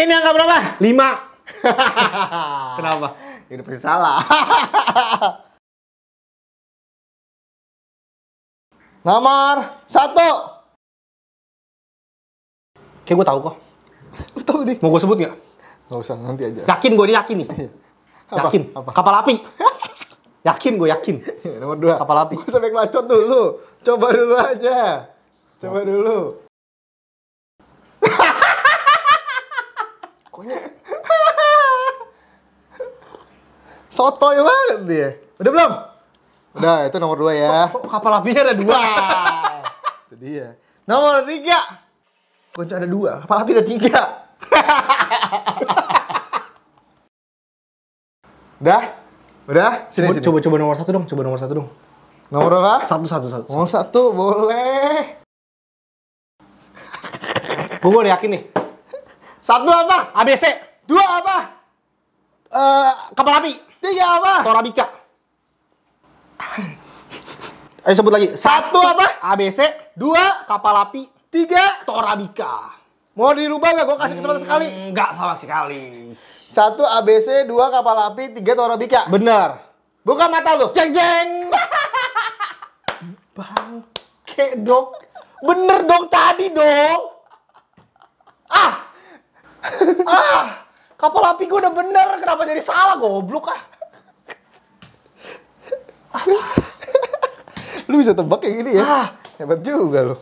Ini angka berapa? 5. Kenapa? Ini pasti salah. Nomor satu. Kayak gue tau kok. Gue tahu deh. Mau gue sebut gak? Gak usah, nanti aja. Yakin gue, ini yakin nih. Iya. Apa? Yakin. Apa? Kapal api. yakin gue, yakin. Iya, nomor dua. Kapal api. Gue sampe ngelacot dulu. Coba dulu aja. Coba dulu. pokoknya soto ya banget dia udah belum udah itu nomor dua ya kok, oh, kok oh, kapal apinya ada dua jadi ya nomor tiga kunci ada dua kapal api ada tiga udah udah sini coba, sini coba coba nomor satu dong coba nomor satu dong nomor apa satu satu satu nomor satu boleh gue udah yakin nih satu apa? ABC. Dua apa? Uh, kapal api. Tiga apa? Torabika. Ayo sebut lagi. Satu, Satu apa? ABC. Dua kapal api. Tiga Torabika. Mau dirubah nggak? Gue kasih kesempatan sekali. Hmm, nggak sama sekali. Satu ABC, dua kapal api, tiga Torabika. Bener. Buka mata lu. Jeng jeng. Bangke dong. Bener dong tadi dong ah, kapal api gue udah bener, kenapa jadi salah goblok ah. lu bisa tebak kayak gini ya? Ah. Hebat juga lu.